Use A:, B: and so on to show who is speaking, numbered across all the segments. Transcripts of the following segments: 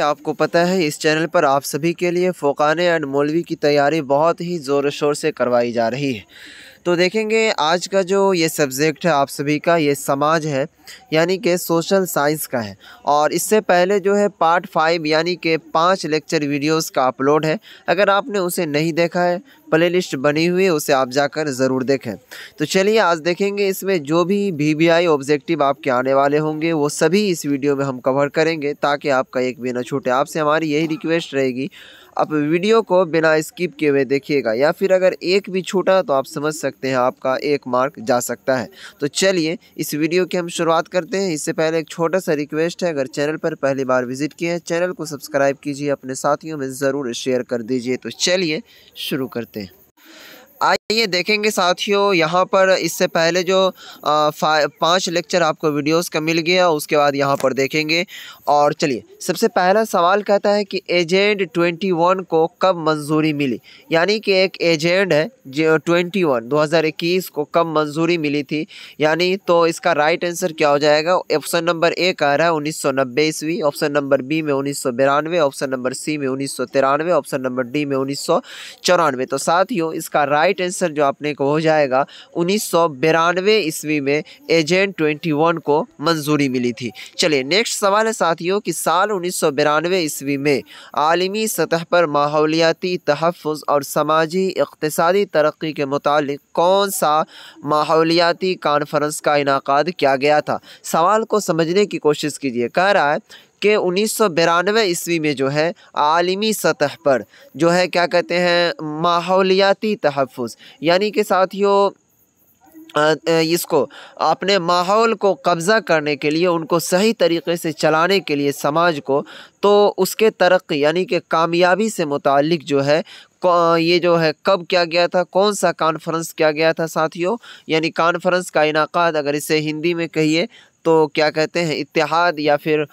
A: आपको पता है इस चैनल पर आप सभी के लिए फोकाने एंड मौलवी की तैयारी बहुत ही ज़ोर शोर से करवाई जा रही है तो देखेंगे आज का जो ये सब्जेक्ट है आप सभी का ये समाज है यानी कि सोशल साइंस का है और इससे पहले जो है पार्ट फाइव यानी कि पाँच लेक्चर वीडियोस का अपलोड है अगर आपने उसे नहीं देखा है प्लेलिस्ट बनी हुई है उसे आप जाकर ज़रूर देखें तो चलिए आज देखेंगे इसमें जो भी बी बी आई ऑब्जेक्टिव आपके आने वाले होंगे वो सभी इस वीडियो में हम कवर करेंगे ताकि आपका एक भी ना छूटे आपसे हमारी यही रिक्वेस्ट रहेगी आप वीडियो को बिना स्किप किए हुए देखिएगा या फिर अगर एक भी छूटा तो आप समझ सकते हैं आपका एक मार्क जा सकता है तो चलिए इस वीडियो की हम शुरुआत करते हैं इससे पहले एक छोटा सा रिक्वेस्ट है अगर चैनल पर पहली बार विजिट किए हैं चैनल को सब्सक्राइब कीजिए अपने साथियों में ज़रूर शेयर कर दीजिए तो चलिए शुरू करते हैं ये देखेंगे साथियों यहाँ पर इससे पहले जो पांच लेक्चर आपको वीडियोस का मिल गया उसके बाद यहाँ पर देखेंगे और चलिए सबसे पहला सवाल कहता है कि एजेंट ट्वेंटी वन को कब मंजूरी मिली यानी कि एक एजेंट है जो ट्वेंटी वन दो हज़ार इक्कीस को कब मंजूरी मिली थी यानी तो इसका राइट आंसर क्या हो जाएगा ऑप्शन नंबर ए कह रहा है उन्नीस सौ नब्बे ईस्वी ऑप्शन नंबर बी में उन्नीस सौ बिरानवे ऑप्शन नंबर सी में उन्नीस सौ तिरानवे ऑप्शन नंबर डी में उन्नीस सौ चौरानवे तो साथियों इसका राइट आंसर आंसर जो आपने को हो जाएगा उन्नीस सौ बिरानवे ईस्वी में एजेंट ट्वेंटी वन को मंजूरी मिली थी चलिए नेक्स्ट सवाल है साथियों कि साल उन्नीस सौ बिरानवे ईस्वी में आलमी सतह पर माहौलियाती तहफ़ और समाजी इकतसादी तरक्की के मुतालिक कौन सा माहौलियाती कॉन्फ्रेंस का इनका किया गया था सवाल को समझने की कोशिश कीजिए कह रहा है कि उन्नीस सौ बिरानवे ईस्वी में जो है आलमी सतह पर जो है क्या कहते हैं माहौलियाती तहफ़ यानी कि साथियों इसको अपने माहौल को कब्ज़ा करने के लिए उनको सही तरीके से चलाने के लिए समाज को तो उसके तरक्की यानी कि कामयाबी से मुतक जो है ये जो है कब किया गया था कौन सा कॉन्फ्रेंस किया गया था साथियों यानी कॉन्फ्रेंस का इनका अगर इसे हिंदी में कहिए तो क्या कहते हैं इतिहाद या फिर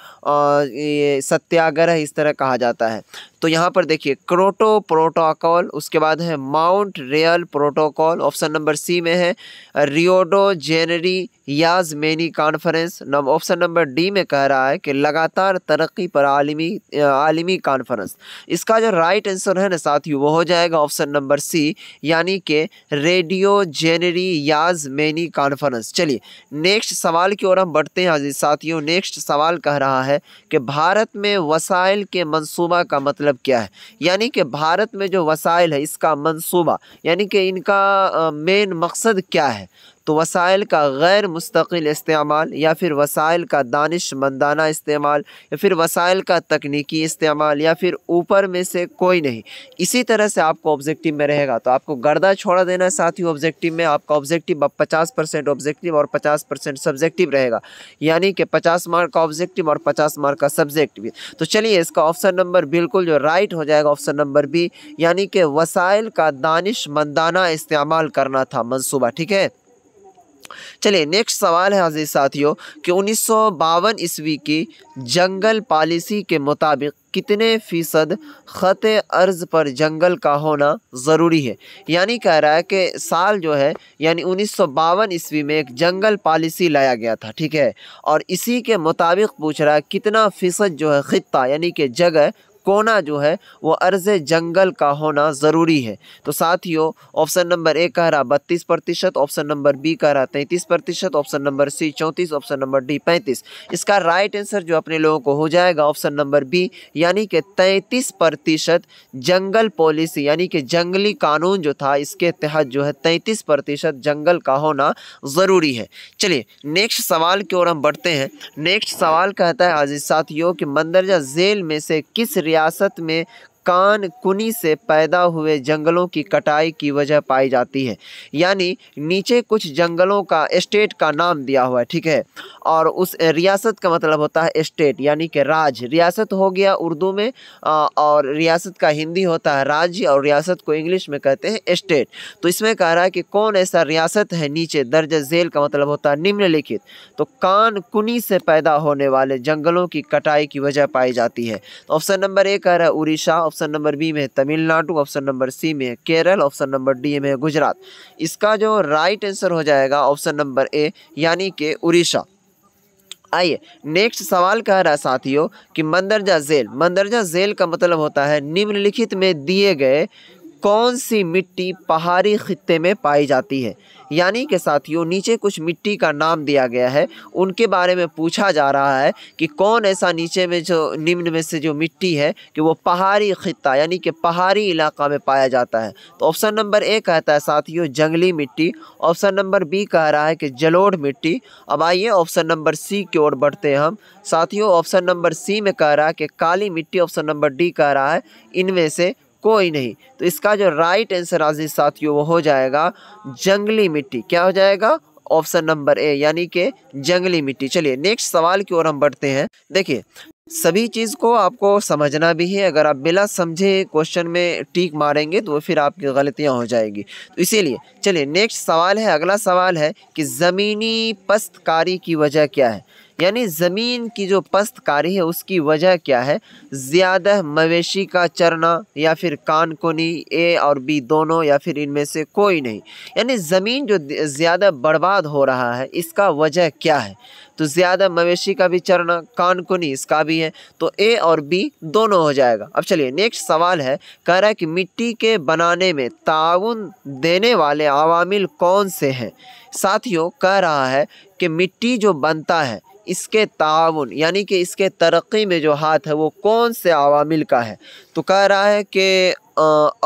A: सत्याग्रह इस तरह कहा जाता है तो यहाँ पर देखिए क्रोटो प्रोटोकॉल उसके बाद है Montreal protocol option number C में है रियोडो जेनरी याज मैनी कॉन्फ्रेंस ऑप्शन नंबर डी में कह रहा है कि लगातार तरक्की पर आलमी आलमी कॉन्फ्रेंस इसका जो राइट आंसर है ना साथियों वो हो जाएगा ऑप्शन नंबर सी यानी कि रेडियो जेनरी याज मैनी कॉन्फ्रेंस चलिए नेक्स्ट सवाल की ओर हम बढ़ते हैं साथियों नेक्स्ट सवाल कह रहा है कि भारत में वसाइल के मनसूबा का मतलब मतलब क्या है यानी कि भारत में जो वसाइल है इसका मनसूबा यानी कि इनका मेन मकसद क्या है तो वसाइल का गैर मुस्तकिल इस्तेमाल या फिर वसाइल का दानिश मंदाना इस्तेमाल या फिर वसाइल का तकनीकी इस्तेमाल या फिर ऊपर में से कोई नहीं इसी तरह से आपको ऑब्जेक्टिव में रहेगा तो आपको गर्दा छोड़ा देना है साथ ही ऑब्जेक्टिव में आपका ऑब्जेक्टिव अब पचास परसेंट ऑब्जेक्टिव और पचास परसेंट सब्जेक्टिव रहेगा यानी कि पचास मार्क का ऑब्जेक्टिव और पचास मार्क का सब्जेक्टिव तो चलिए इसका ऑप्शन नंबर बिल्कुल जो राइट हो जाएगा ऑप्शन नंबर बी यानी कि वसाइल का दानिश मंदाना इस्तेमाल करना था मनसूबा ठीक है चलिए नेक्स्ट सवाल है अजीज़ साथियों कि उन्नीस ईस्वी की जंगल पॉलिसी के मुताबिक कितने फ़ीसद ख़त अर्ज़ पर जंगल का होना ज़रूरी है यानी कह रहा है कि साल जो है यानी उन्नीस ईस्वी में एक जंगल पॉलिसी लाया गया था ठीक है और इसी के मुताबिक पूछ रहा है कितना फ़ीसद जो है ख़त्ता यानी कि जगह कोना जो है वो अर्ज जंगल का होना ज़रूरी है तो साथियों ऑप्शन नंबर ए कह रहा बत्तीस प्रतिशत ऑप्शन नंबर बी कह रहा तैंतीस प्रतिशत ऑप्शन नंबर सी चौंतीस ऑप्शन नंबर डी पैंतीस इसका राइट आंसर जो अपने लोगों को हो जाएगा ऑप्शन नंबर बी यानी कि तैंतीस प्रतिशत जंगल पॉलिसी यानी कि जंगली कानून जो था इसके तहत जो है तैंतीस प्रतिशत जंगल का होना ज़रूरी है चलिए नेक्स्ट सवाल की ओर हम बढ़ते हैं नेक्स्ट सवाल कहता है आजिज साथियों कि मंदरजा जेल में से किस रिया रियासत में कान कुनी से पैदा हुए जंगलों की कटाई की वजह पाई जाती है यानी नीचे कुछ जंगलों का स्टेट का नाम दिया हुआ है ठीक है और उस रियासत का मतलब होता है स्टेट यानी कि राज रियासत हो गया उर्दू में और रियासत का हिंदी होता है राज्य और रियासत को इंग्लिश में कहते हैं स्टेट तो इसमें कह रहा है कि कौन ऐसा रियासत है नीचे दर्ज झेल का मतलब होता है निम्नलिखित तो कान कुनी से पैदा होने वाले जंगलों की कटाई की वजह पाई जाती है तो ऑप्शन नंबर ए कह रहा है उड़ीसा ऑप्शन नंबर बी में तमिलनाडु ऑप्शन नंबर सी में केरल ऑप्शन नंबर डी में गुजरात इसका जो राइट आंसर हो जाएगा ऑप्शन नंबर ए यानी कि उड़ीसा आइए नेक्स्ट सवाल कह रहा है साथियों कि मंदरजा जेल मंदरजा जेल का मतलब होता है निम्नलिखित में दिए गए कौन सी मिट्टी पहाड़ी खत्ते में पाई जाती है यानी कि साथियों नीचे कुछ मिट्टी का नाम दिया गया है उनके बारे में पूछा जा रहा है कि कौन ऐसा नीचे में जो निम्न में से जो मिट्टी है कि वो पहाड़ी खत्ता यानी कि पहाड़ी इलाका में पाया जाता है तो ऑप्शन नंबर ए कहता है साथियों जंगली मिट्टी ऑप्शन नंबर बी कह रहा है कि जलोढ़ मिट्टी अब आइए ऑप्शन नंबर सी की ओर बढ़ते हैं हम साथियों ऑप्शन नंबर सी में कह रहा है कि काली मिट्टी ऑप्शन नंबर डी कह रहा है इनमें से कोई नहीं तो इसका जो राइट आंसर आजीज साथियों वो हो जाएगा जंगली मिट्टी क्या हो जाएगा ऑप्शन नंबर ए यानी कि जंगली मिट्टी चलिए नेक्स्ट सवाल की ओर हम बढ़ते हैं देखिए सभी चीज़ को आपको समझना भी है अगर आप बिना समझे क्वेश्चन में टीक मारेंगे तो फिर आपकी गलतियां हो जाएगी तो इसीलिए चलिए नेक्स्ट सवाल है अगला सवाल है कि ज़मीनी पस्तकारी की वजह क्या है यानी ज़मीन की जो पस्तकारी है उसकी वजह क्या है ज़्यादा मवेशी का चरना या फिर कोनी ए और बी दोनों या फिर इनमें से कोई नहीं यानी ज़मीन जो ज़्यादा बर्बाद हो रहा है इसका वजह क्या है तो ज़्यादा मवेशी का भी चरना कानकुनी इसका भी है तो ए और बी दोनों हो जाएगा अब चलिए नेक्स्ट सवाल है कह रहा है कि मिट्टी के बनाने में ताउन देने वाले अवामिल कौन से हैं साथियों कह रहा है कि मिट्टी जो बनता है इसके ताउन यानी कि इसके तरक्की में जो हाथ है वो कौन से अवामिल का है तो कह रहा है कि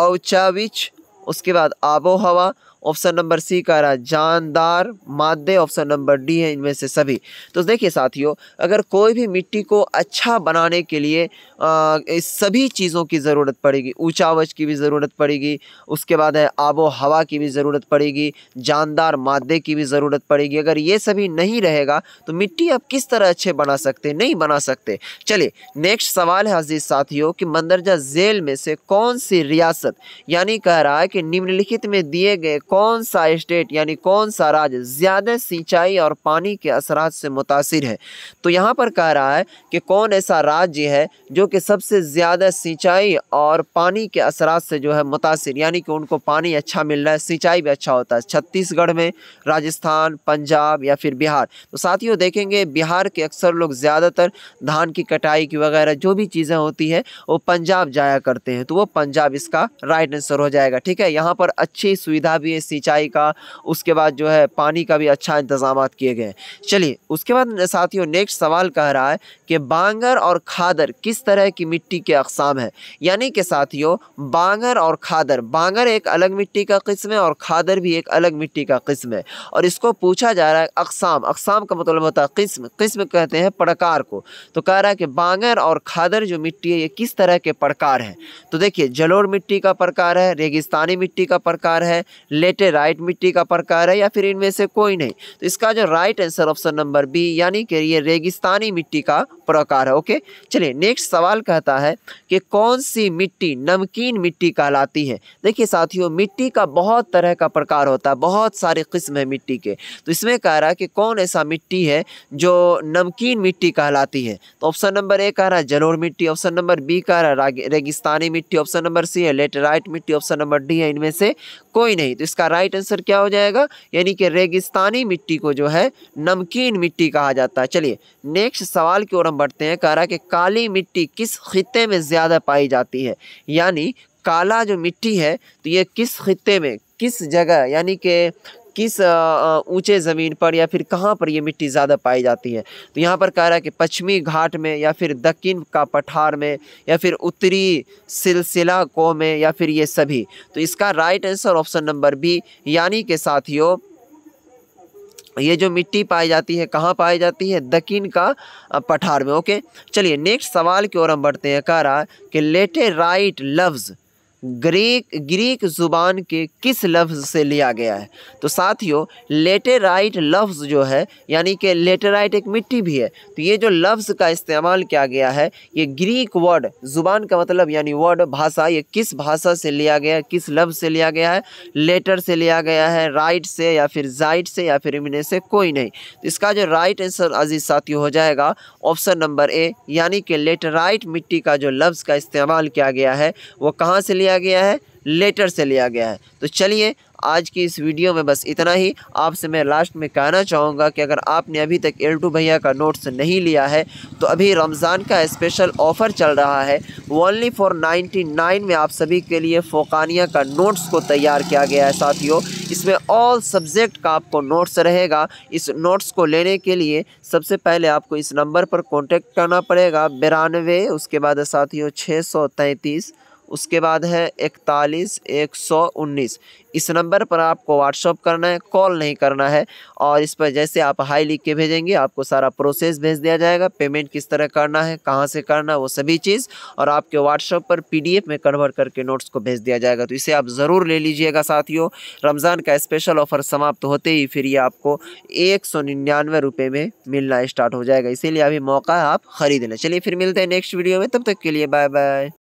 A: अवचाविच उसके बाद आबो हवा ऑप्शन नंबर सी का रहा जानदार मादे ऑप्शन नंबर डी है इनमें से सभी तो देखिए साथियों अगर कोई भी मिट्टी को अच्छा बनाने के लिए आ, इस सभी चीज़ों की ज़रूरत पड़ेगी ऊँचावच की भी ज़रूरत पड़ेगी उसके बाद है आबो हवा की भी ज़रूरत पड़ेगी जानदार मादे की भी ज़रूरत पड़ेगी अगर ये सभी नहीं रहेगा तो मिट्टी आप किस तरह अच्छे बना सकते नहीं बना सकते चलिए नेक्स्ट सवाल है अजीज़ साथियों कि मंदरजा जेल में से कौन सी रियासत यानी कह रहा है कि निम्नलिखित में दिए गए कौन सा स्टेट यानी कौन सा राज्य ज़्यादा सिंचाई और पानी के असरा से मुतासर है तो यहाँ पर कह रहा है कि कौन ऐसा राज्य है जो कि सबसे ज़्यादा सिंचाई और पानी के असरा से जो है मुतासर यानी कि उनको पानी अच्छा मिल रहा है सिंचाई भी अच्छा होता है छत्तीसगढ़ में राजस्थान पंजाब या फिर बिहार तो साथियों देखेंगे बिहार के अक्सर लोग ज़्यादातर धान की कटाई की वगैरह जो भी चीज़ें होती है वो पंजाब जाया करते हैं तो वो पंजाब इसका राइट आंसर हो जाएगा ठीक है यहाँ पर अच्छी सुविधा भी है सिंचाई का उसके बाद जो है पानी का भी अच्छा इंतजाम किए गए चलिए उसके बाद साथियों नेक्स्ट सवाल कह रहा है कि बांगर और खादर किस तरह की मिट्टी के अकसाम है यानी कि साथियों बांगर और खादर बांगर एक अलग मिट्टी का किस्म है और खादर भी एक अलग मिट्टी का किस्म है और इसको पूछा जा रहा है अकसाम अकसाम का मतलब होता है किस्म किस्म कहते हैं प्रकार को तो कह रहा है कि बांगर और खादर जो मिट्टी है ये किस तरह के प्रकार हैं तो देखिए जलोड़ मिट्टी का प्रकार है रेगिस्तानी मिट्टी का प्रकार है ले राइट है राइट मिट्टी का प्रकार है या फिर इनमें से कोई नहीं तो इसका जो right answer option number B यानी कि ये रेगिस्तानी मिट्टी का प्रकार है ओके चलिए नेक्स्ट सवाल कहता है कि कौन सी मिट्टी नमकीन मिट्टी कहलाती है देखिए साथियों मिट्टी का बहुत तरह का प्रकार होता है बहुत सारे किस्म है मिट्टी के तो इसमें कह रहा है कि कौन ऐसा मिट्टी है जो नमकीन मिट्टी कहलाती है तो ऑप्शन नंबर ए कह रहा है जलोर मिट्टी ऑप्शन नंबर बी कह रहा है रेगिस्तानी मिट्टी ऑप्शन नंबर सी है लेटराइट मिट्टी ऑप्शन नंबर डी है इनमें से कोई नहीं तो इसका राइट आंसर क्या हो जाएगा यानी कि रेगिस्तानी मिट्टी को जो है नमकीन मिट्टी कहा जाता है चलिए नेक्स्ट सवाल की ओर हम बढ़ते हैं कह रहा कि काली मिट्टी किस खत्े में ज़्यादा पाई जाती है यानी काला जो मिट्टी है तो ये किस खत्े में किस जगह यानी कि किस ऊंचे ज़मीन पर या फिर कहाँ पर ये मिट्टी ज़्यादा पाई जाती है तो यहाँ पर कह रहा है कि पश्चिमी घाट में या फिर दक्षिण का पठार में या फिर उत्तरी सिलसिला को में या फिर ये सभी तो इसका right answer option number B यानी के साथियों ये जो मिट्टी पाई जाती है कहाँ पाई जाती है दक्षिण का पठार में ओके चलिए नेक्स्ट सवाल की ओर हम बढ़ते हैं कह रहा है कि लेटे राइट लफ्ज़ ग्रीक ग्रीक ज़ुबान के किस लफ्ज़ से लिया गया है तो साथियों लेटेराइट लफ्ज़ जो है यानी कि लेटेराइट एक मिट्टी भी है तो ये जो लफ्ज़ का इस्तेमाल किया गया है ये ग्रीक वर्ड ज़ुबान का मतलब यानी वर्ड भाषा ये किस भाषा से लिया गया है किस लफ्ज़ से लिया गया है लेटर से लिया गया है राइट से या फिर जाइट से या फिर इमने से कोई नहीं तो इसका जो राइट आंसर अजीज़ साथियों हो जाएगा ऑप्शन नंबर ए यानी कि लेटेराइट मिट्टी का जो लफ्ज़ का इस्तेमाल किया गया है वो कहाँ से लिया लिया गया है लेटर से लिया गया है तो चलिए आज की इस वीडियो में बस इतना ही आपसे मैं लास्ट में कहना चाहूँगा कि अगर आपने अभी तक एल्टू भैया का नोट्स नहीं लिया है तो अभी रमज़ान का स्पेशल ऑफ़र चल रहा है ओनली फॉर 99 में आप सभी के लिए फोकानिया का नोट्स को तैयार किया गया है साथियों इसमें ऑल सब्जेक्ट का आपको नोट्स रहेगा इस नोट्स को लेने के लिए सबसे पहले आपको इस नंबर पर कॉन्टेक्ट करना पड़ेगा बिरानवे उसके बाद साथियों छः सौ तैंतीस उसके बाद है इकतालीस एक सौ उन्नीस इस नंबर पर आपको व्हाट्सअप करना है कॉल नहीं करना है और इस पर जैसे आप हाई लिख के भेजेंगे आपको सारा प्रोसेस भेज दिया जाएगा पेमेंट किस तरह करना है कहाँ से करना है वो सभी चीज़ और आपके व्हाट्सअप पर पीडीएफ में कन्वर्ट करके नोट्स को भेज दिया जाएगा तो इसे आप ज़रूर ले लीजिएगा साथियों रमज़ान का स्पेशल ऑफ़र समाप्त होते ही फिर ये आपको एक सौ निन्यानवे रुपये में मिलना स्टार्ट हो जाएगा इसीलिए अभी मौका है आप ख़रीद लें चलिए फिर मिलते हैं नेक्स्ट वीडियो में तब तक के लिए बाय बाय